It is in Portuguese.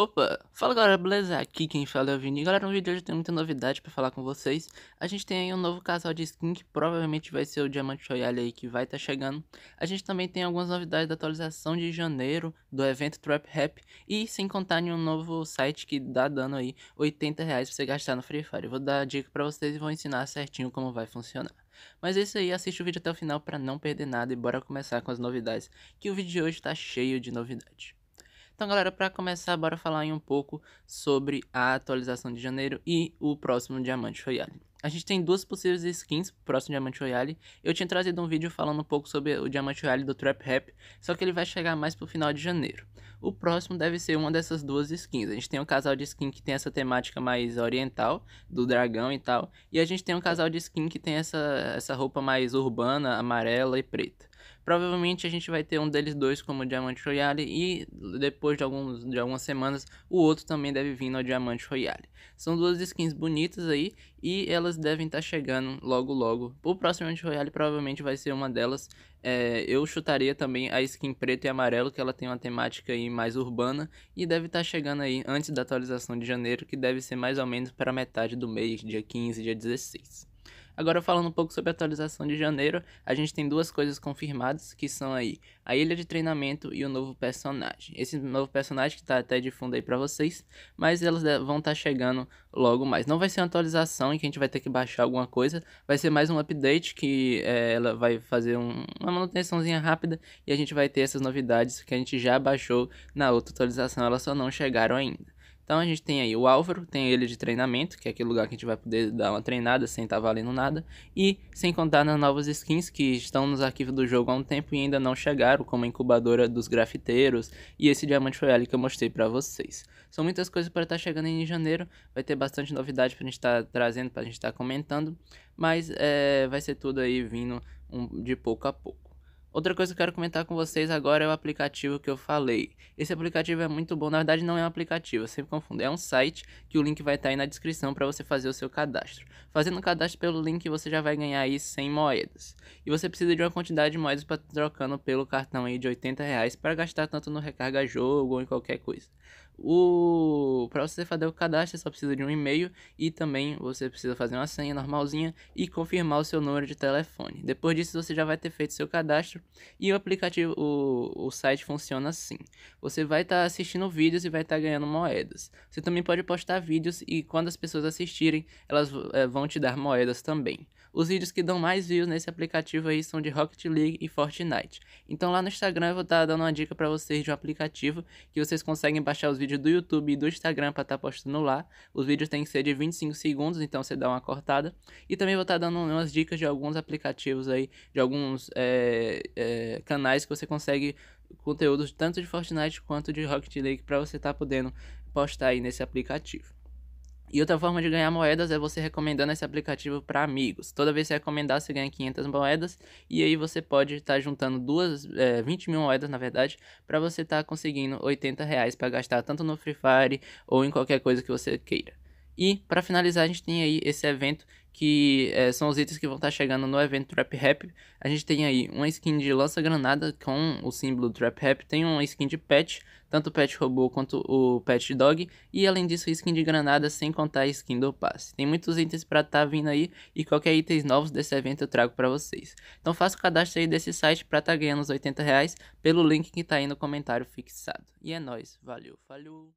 Opa, fala galera, beleza? Aqui quem fala é o Vini. Galera, no vídeo de hoje tem muita novidade para falar com vocês. A gente tem aí um novo casal de skin que provavelmente vai ser o Diamante Royale aí que vai estar tá chegando. A gente também tem algumas novidades da atualização de janeiro do evento Trap Rap e sem contar em um novo site que dá dano aí 80 reais pra você gastar no Free Fire. Eu vou dar a dica para vocês e vou ensinar certinho como vai funcionar. Mas é isso aí, assiste o vídeo até o final para não perder nada e bora começar com as novidades, que o vídeo de hoje tá cheio de novidade. Então, galera, para começar, bora falar aí um pouco sobre a atualização de janeiro e o próximo Diamante Royale. A gente tem duas possíveis skins pro próximo Diamante Royale. Eu tinha trazido um vídeo falando um pouco sobre o Diamante Royale do Trap Rap, só que ele vai chegar mais pro final de janeiro. O próximo deve ser uma dessas duas skins. A gente tem um casal de skin que tem essa temática mais oriental, do dragão e tal. E a gente tem um casal de skin que tem essa, essa roupa mais urbana, amarela e preta. Provavelmente a gente vai ter um deles dois como Diamante Royale e depois de, alguns, de algumas semanas o outro também deve vir no Diamante Royale. São duas skins bonitas aí e elas devem estar tá chegando logo logo. O próximo Diamante Royale provavelmente vai ser uma delas. É, eu chutaria também a skin preto e amarelo, que ela tem uma temática aí mais urbana e deve estar tá chegando aí antes da atualização de janeiro, que deve ser mais ou menos para metade do mês, dia 15, dia 16. Agora falando um pouco sobre a atualização de janeiro, a gente tem duas coisas confirmadas, que são aí a ilha de treinamento e o novo personagem. Esse novo personagem que tá até de fundo aí para vocês, mas elas vão estar tá chegando logo mais. Não vai ser uma atualização em que a gente vai ter que baixar alguma coisa, vai ser mais um update que é, ela vai fazer um, uma manutençãozinha rápida e a gente vai ter essas novidades que a gente já baixou na outra atualização, elas só não chegaram ainda. Então a gente tem aí o Álvaro, tem ele de treinamento, que é aquele lugar que a gente vai poder dar uma treinada sem estar tá valendo nada, e sem contar nas novas skins que estão nos arquivos do jogo há um tempo e ainda não chegaram, como a incubadora dos grafiteiros e esse diamante royale que eu mostrei para vocês. São muitas coisas para estar tá chegando em janeiro, vai ter bastante novidade para a gente estar tá trazendo, para a gente estar tá comentando, mas é, vai ser tudo aí vindo um, de pouco a pouco. Outra coisa que eu quero comentar com vocês agora é o aplicativo que eu falei. Esse aplicativo é muito bom, na verdade não é um aplicativo, eu sempre confundo. É um site que o link vai estar tá aí na descrição para você fazer o seu cadastro. Fazendo o cadastro pelo link você já vai ganhar aí 100 moedas. E você precisa de uma quantidade de moedas para tá trocando pelo cartão aí de 80 reais para gastar tanto no recarga jogo ou em qualquer coisa. O para você fazer o cadastro, só precisa de um e-mail e também você precisa fazer uma senha normalzinha e confirmar o seu número de telefone. Depois disso, você já vai ter feito seu cadastro e o aplicativo, o, o site funciona assim. Você vai estar tá assistindo vídeos e vai estar tá ganhando moedas. Você também pode postar vídeos e quando as pessoas assistirem, elas é, vão te dar moedas também. Os vídeos que dão mais views nesse aplicativo aí são de Rocket League e Fortnite. Então lá no Instagram eu vou estar tá dando uma dica para vocês de um aplicativo que vocês conseguem baixar os vídeos do YouTube e do Instagram Instagram para estar tá postando lá. Os vídeos têm que ser de 25 segundos, então você dá uma cortada. E também vou estar tá dando umas dicas de alguns aplicativos aí, de alguns é, é, canais que você consegue conteúdos tanto de Fortnite quanto de Rocket League para você estar tá podendo postar aí nesse aplicativo. E outra forma de ganhar moedas é você recomendando esse aplicativo para amigos. Toda vez que você recomendar, você ganha 500 moedas. E aí você pode estar tá juntando duas, é, 20 mil moedas, na verdade, para você estar tá conseguindo 80 reais para gastar tanto no Free Fire ou em qualquer coisa que você queira. E para finalizar, a gente tem aí esse evento que é, são os itens que vão estar tá chegando no evento Trap Rap. A gente tem aí uma skin de lança-granada com o símbolo Trap Rap, tem uma skin de pet, tanto o pet robô quanto o pet dog, e além disso a skin de granada, sem contar a skin do passe. Tem muitos itens para estar tá vindo aí, e qualquer itens novos desse evento eu trago para vocês. Então faça o cadastro aí desse site para estar tá ganhando os 80 reais pelo link que está aí no comentário fixado. E é nóis, valeu, falou!